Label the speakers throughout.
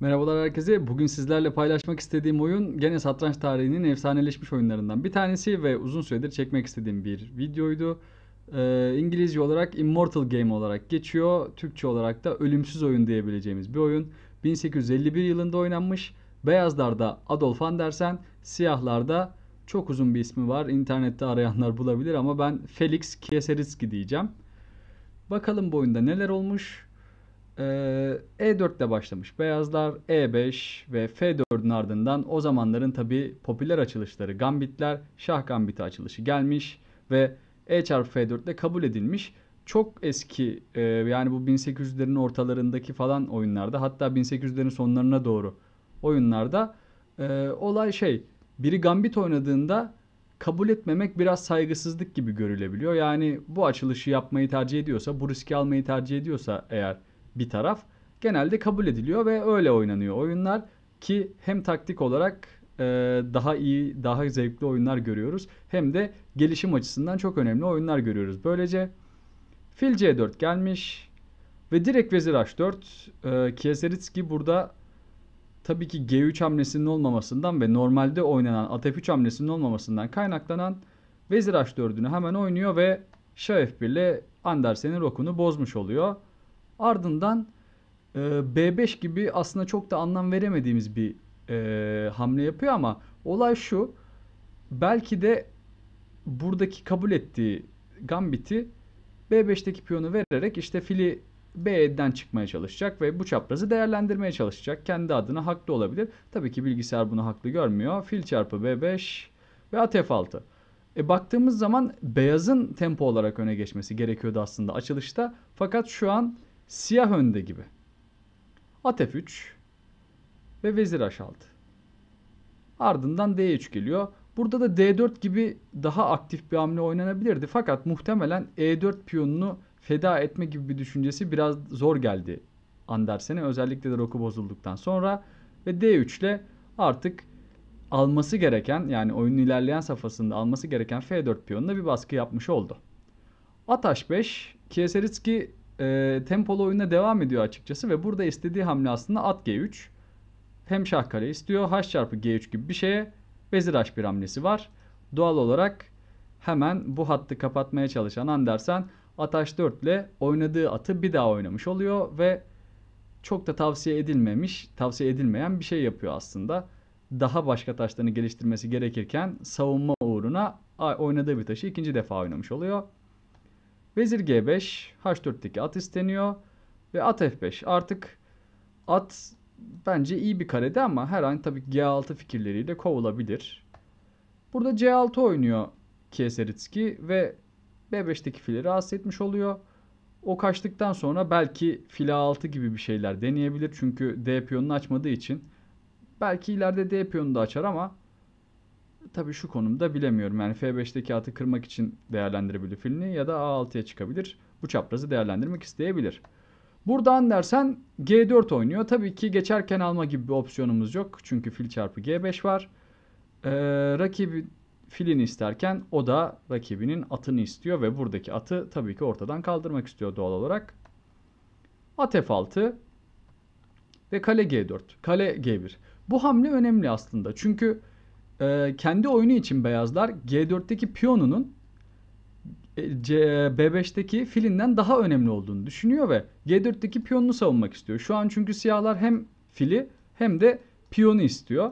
Speaker 1: Merhabalar herkese. Bugün sizlerle paylaşmak istediğim oyun gene satranç tarihinin efsaneleşmiş oyunlarından bir tanesi ve uzun süredir çekmek istediğim bir videoydu. Ee, İngilizce olarak Immortal Game olarak geçiyor. Türkçe olarak da Ölümsüz Oyun diyebileceğimiz bir oyun. 1851 yılında oynanmış. Beyazlarda Adolf Andersen, siyahlarda çok uzun bir ismi var. İnternette arayanlar bulabilir ama ben Felix Kieserski diyeceğim. Bakalım bu oyunda neler olmuş. E4 ee, e ile başlamış beyazlar E5 ve F4'ün ardından o zamanların tabi popüler açılışları gambitler şah gambiti açılışı gelmiş ve E çarpı F4 ile kabul edilmiş. Çok eski e, yani bu 1800'lerin ortalarındaki falan oyunlarda hatta 1800'lerin sonlarına doğru oyunlarda e, olay şey biri gambit oynadığında kabul etmemek biraz saygısızlık gibi görülebiliyor. Yani bu açılışı yapmayı tercih ediyorsa, bu riski almayı tercih ediyorsa eğer bir taraf genelde kabul ediliyor ve öyle oynanıyor oyunlar ki hem taktik olarak e, daha iyi, daha zevkli oyunlar görüyoruz hem de gelişim açısından çok önemli oyunlar görüyoruz. Böylece fil C4 gelmiş ve direkt vezir H4 e, Kieseritski burada tabii ki G3 hamlesinin olmamasından ve normalde oynanan at F3 hamlesinin olmamasından kaynaklanan vezir H4'ünü hemen oynuyor ve şah F1 ile Andersen'in rokunu bozmuş oluyor. Ardından e, B5 gibi aslında çok da anlam veremediğimiz bir e, hamle yapıyor ama olay şu. Belki de buradaki kabul ettiği gambiti B5'teki piyonu vererek işte fili B7'den çıkmaya çalışacak ve bu çaprazı değerlendirmeye çalışacak. Kendi adına haklı olabilir. Tabii ki bilgisayar bunu haklı görmüyor. Fil çarpı B5 ve at F6. E baktığımız zaman beyazın tempo olarak öne geçmesi gerekiyordu aslında açılışta. Fakat şu an Siyah önde gibi. At F3 ve vezir H6. Ardından D3 geliyor. Burada da D4 gibi daha aktif bir hamle oynanabilirdi. Fakat muhtemelen E4 piyonunu feda etme gibi bir düşüncesi biraz zor geldi Andersen'e. Özellikle de roku bozulduktan sonra. Ve D3 ile artık alması gereken yani oyunun ilerleyen safhasında alması gereken F4 piyonuna bir baskı yapmış oldu. At H5 Kieserski e, tempolu oyuna devam ediyor açıkçası ve burada istediği hamle aslında at G3. Hem şah kale istiyor. H çarpı G3 gibi bir şeye vezir H1 hamlesi var. Doğal olarak hemen bu hattı kapatmaya çalışan Andersen at H4 ile oynadığı atı bir daha oynamış oluyor ve çok da tavsiye edilmemiş, tavsiye edilmeyen bir şey yapıyor aslında. Daha başka taşlarını geliştirmesi gerekirken savunma uğruna oynadığı bir taşı ikinci defa oynamış oluyor. Vezir G5, H4'teki at isteniyor. Ve at F5. Artık at bence iyi bir karede ama her an tabii G6 fikirleriyle kovulabilir. Burada C6 oynuyor Kieseritski ve B5'teki fili rahatsız etmiş oluyor. O kaçtıktan sonra belki fil A6 gibi bir şeyler deneyebilir. Çünkü D piyonunu açmadığı için. Belki ileride D piyonunu da açar ama tabii şu konumda bilemiyorum. Yani F5'teki atı kırmak için değerlendirebilir filini ya da A6'ya çıkabilir. Bu çaprazı değerlendirmek isteyebilir. Buradan dersen G4 oynuyor. Tabii ki geçerken alma gibi bir opsiyonumuz yok. Çünkü fil çarpı G5 var. Ee, rakibi filini isterken o da rakibinin atını istiyor ve buradaki atı tabii ki ortadan kaldırmak istiyor doğal olarak. At F6 ve kale G4, kale G1. Bu hamle önemli aslında. Çünkü e, kendi oyunu için beyazlar G4'teki piyonunun e, e, B5'teki filinden daha önemli olduğunu düşünüyor ve G4'teki piyonunu savunmak istiyor. Şu an çünkü siyahlar hem fili hem de piyonu istiyor.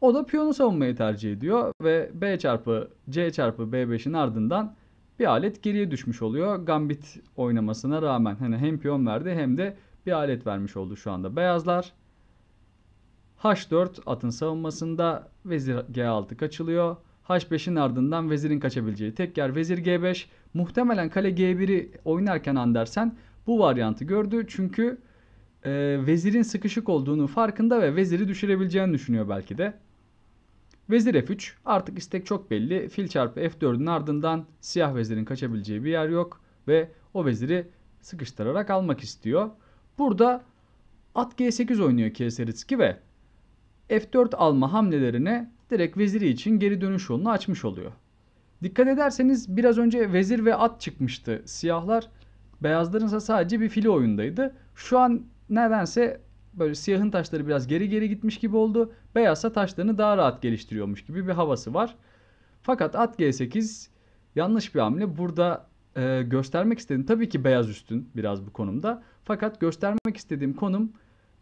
Speaker 1: O da piyonu savunmayı tercih ediyor ve B çarpı C çarpı B5'in ardından bir alet geriye düşmüş oluyor. Gambit oynamasına rağmen hani hem piyon verdi hem de bir alet vermiş oldu şu anda beyazlar. H4 atın savunmasında vezir G6 kaçılıyor. H5'in ardından vezirin kaçabileceği tek yer vezir G5. Muhtemelen kale G1'i oynarken Andersen bu varyantı gördü. Çünkü e, vezirin sıkışık olduğunu farkında ve veziri düşürebileceğini düşünüyor belki de. Vezir F3 artık istek çok belli. Fil çarpı F4'ün ardından siyah vezirin kaçabileceği bir yer yok. Ve o veziri sıkıştırarak almak istiyor. Burada at G8 oynuyor Keseritski ve F4 alma hamlelerine direkt veziri için geri dönüş yolunu açmış oluyor. Dikkat ederseniz biraz önce vezir ve at çıkmıştı siyahlar. Beyazların ise sadece bir fili oyundaydı. Şu an nedense böyle siyahın taşları biraz geri geri gitmiş gibi oldu. Beyazsa taşlarını daha rahat geliştiriyormuş gibi bir havası var. Fakat at g8 yanlış bir hamle. Burada e, göstermek istediğim tabii ki beyaz üstün biraz bu konumda. Fakat göstermek istediğim konum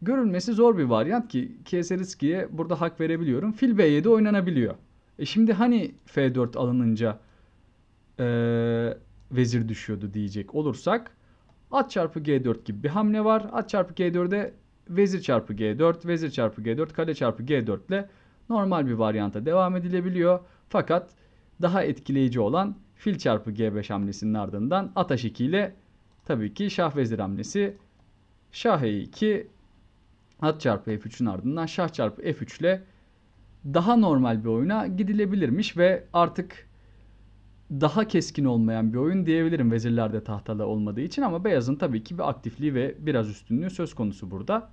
Speaker 1: görülmesi zor bir varyant ki Kieserski'ye burada hak verebiliyorum. Fil B7 oynanabiliyor. E şimdi hani F4 alınınca e, vezir düşüyordu diyecek olursak at çarpı G4 gibi bir hamle var. At çarpı G4'e vezir çarpı G4, vezir çarpı G4, kale çarpı G4 ile normal bir varyanta devam edilebiliyor. Fakat daha etkileyici olan fil çarpı G5 hamlesinin ardından at H2 ile tabii ki şah vezir hamlesi şah E2 at çarpı f3'ün ardından şah çarpı f3 ile daha normal bir oyuna gidilebilirmiş ve artık daha keskin olmayan bir oyun diyebilirim vezirlerde de tahtada olmadığı için ama beyazın tabii ki bir aktifliği ve biraz üstünlüğü söz konusu burada.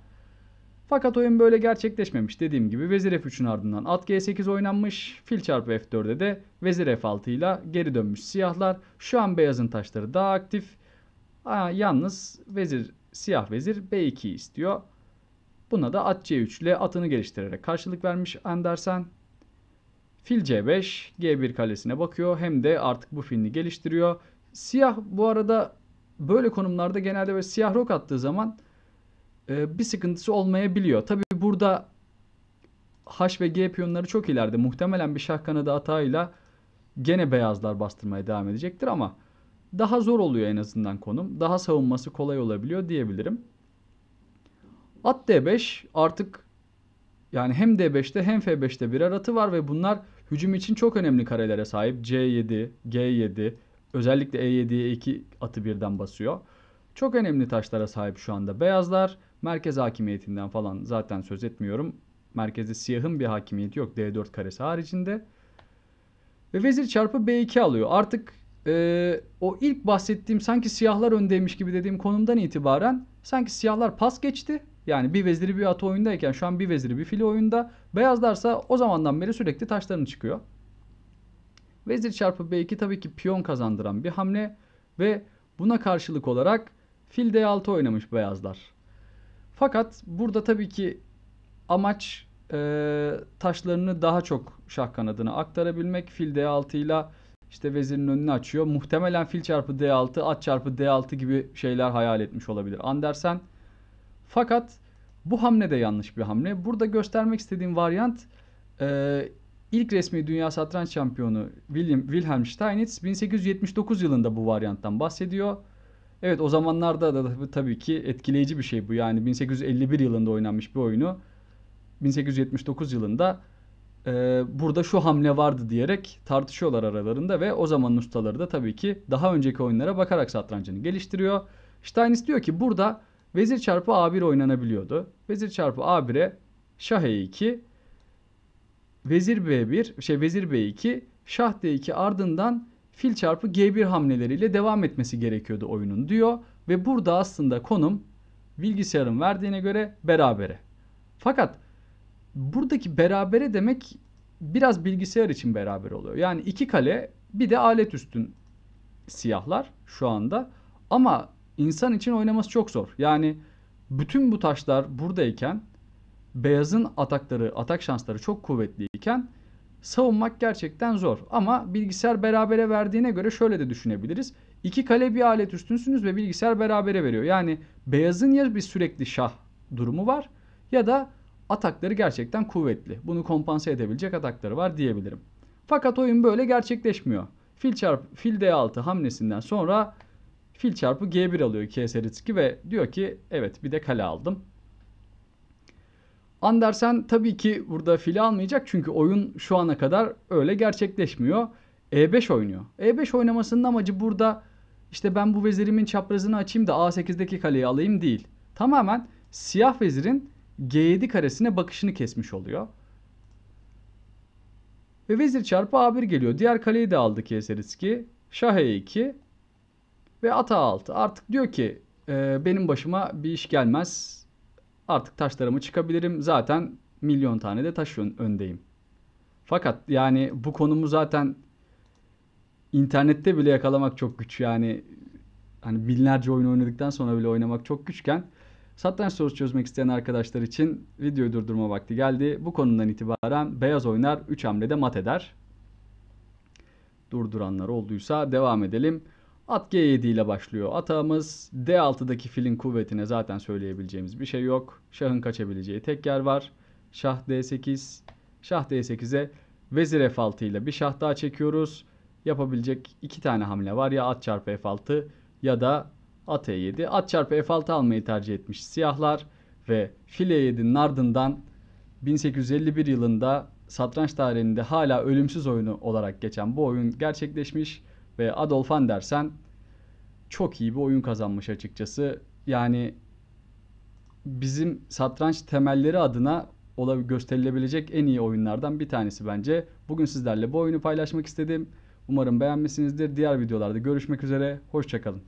Speaker 1: Fakat oyun böyle gerçekleşmemiş. Dediğim gibi vezir f3'ün ardından at g8 oynanmış. Fil çarpı f4'e de vezir f6 ile geri dönmüş siyahlar. Şu an beyazın taşları daha aktif. Aa, yalnız vezir siyah vezir b2 istiyor. Buna da at c3 ile atını geliştirerek karşılık vermiş Andersen. Fil c5 g1 kalesine bakıyor hem de artık bu filini geliştiriyor. Siyah bu arada böyle konumlarda genelde böyle siyah rok attığı zaman e, bir sıkıntısı olmayabiliyor. Tabi burada H ve G piyonları çok ileride. Muhtemelen bir şah kanadı atağıyla gene beyazlar bastırmaya devam edecektir ama daha zor oluyor en azından konum. Daha savunması kolay olabiliyor diyebilirim. At D5 artık yani hem D5'te hem F5'te birer atı var ve bunlar hücum için çok önemli karelere sahip. C7, G7, özellikle E7'ye e iki atı birden basıyor. Çok önemli taşlara sahip şu anda beyazlar. Merkez hakimiyetinden falan zaten söz etmiyorum. Merkezde siyahın bir hakimiyeti yok D4 karesi haricinde. Ve vezir çarpı B2 alıyor. Artık e, o ilk bahsettiğim sanki siyahlar öndeymiş gibi dediğim konumdan itibaren sanki siyahlar pas geçti yani bir veziri bir atı oyundayken şu an bir veziri bir fili oyunda. Beyazlarsa o zamandan beri sürekli taşlarını çıkıyor. Vezir çarpı b2 tabii ki piyon kazandıran bir hamle ve buna karşılık olarak fil d6 oynamış beyazlar. Fakat burada tabii ki amaç e, taşlarını daha çok şah kanadına aktarabilmek. Fil d6 ile işte vezirin önünü açıyor. Muhtemelen fil çarpı d6, at çarpı d6 gibi şeyler hayal etmiş olabilir. Andersen fakat bu hamle de yanlış bir hamle. Burada göstermek istediğim varyant e, ilk resmi dünya satranç şampiyonu William, Wilhelm Steinitz 1879 yılında bu varyanttan bahsediyor. Evet o zamanlarda da tabii ki etkileyici bir şey bu. Yani 1851 yılında oynanmış bir oyunu 1879 yılında e, burada şu hamle vardı diyerek tartışıyorlar aralarında ve o zamanın ustaları da tabii ki daha önceki oyunlara bakarak satrancını geliştiriyor. Steinitz diyor ki burada Vezir çarpı A1 oynanabiliyordu. Vezir çarpı A1'e şah E2, vezir B1, şey vezir B2, şah D2 ardından fil çarpı G1 hamleleriyle devam etmesi gerekiyordu oyunun diyor. Ve burada aslında konum bilgisayarın verdiğine göre berabere. Fakat buradaki berabere demek biraz bilgisayar için beraber oluyor. Yani iki kale bir de alet üstün siyahlar şu anda. Ama insan için oynaması çok zor. Yani bütün bu taşlar buradayken beyazın atakları, atak şansları çok kuvvetliyken savunmak gerçekten zor. Ama bilgisayar berabere verdiğine göre şöyle de düşünebiliriz. İki kale bir alet üstünsünüz ve bilgisayar berabere veriyor. Yani beyazın ya bir sürekli şah durumu var ya da atakları gerçekten kuvvetli. Bunu kompanse edebilecek atakları var diyebilirim. Fakat oyun böyle gerçekleşmiyor. Fil çarp fil d6 hamlesinden sonra fil çarpı g1 alıyor Kieseritsky ve diyor ki evet bir de kale aldım. Andersen tabii ki burada fili almayacak çünkü oyun şu ana kadar öyle gerçekleşmiyor. E5 oynuyor. E5 oynamasının amacı burada işte ben bu vezirimin çaprazını açayım da A8'deki kaleyi alayım değil. Tamamen siyah vezirin G7 karesine bakışını kesmiş oluyor. Ve vezir çarpı A1 geliyor. Diğer kaleyi de aldı Kieseritsky. Şah E2. Ve ata altı artık diyor ki e, benim başıma bir iş gelmez. Artık taşlarımı çıkabilirim. Zaten milyon tane de taş ön, öndeyim. Fakat yani bu konumu zaten internette bile yakalamak çok güç. Yani hani binlerce oyun oynadıktan sonra bile oynamak çok güçken satranç sorusu çözmek isteyen arkadaşlar için videoyu durdurma vakti geldi. Bu konudan itibaren beyaz oynar 3 hamlede mat eder. Durduranlar olduysa devam edelim. At G7 ile başlıyor. Atağımız D6'daki filin kuvvetine zaten söyleyebileceğimiz bir şey yok. Şahın kaçabileceği tek yer var. Şah D8. Şah D8'e vezir F6 ile bir şah daha çekiyoruz. Yapabilecek iki tane hamle var. Ya at çarpı F6 ya da at E7. At çarpı F6 almayı tercih etmiş siyahlar ve fil E7'nin ardından 1851 yılında satranç tarihinde hala ölümsüz oyunu olarak geçen bu oyun gerçekleşmiş ve Adolf Andersen çok iyi bir oyun kazanmış açıkçası. Yani bizim satranç temelleri adına ola gösterilebilecek en iyi oyunlardan bir tanesi bence. Bugün sizlerle bu oyunu paylaşmak istedim. Umarım beğenmişsinizdir. Diğer videolarda görüşmek üzere. Hoşçakalın.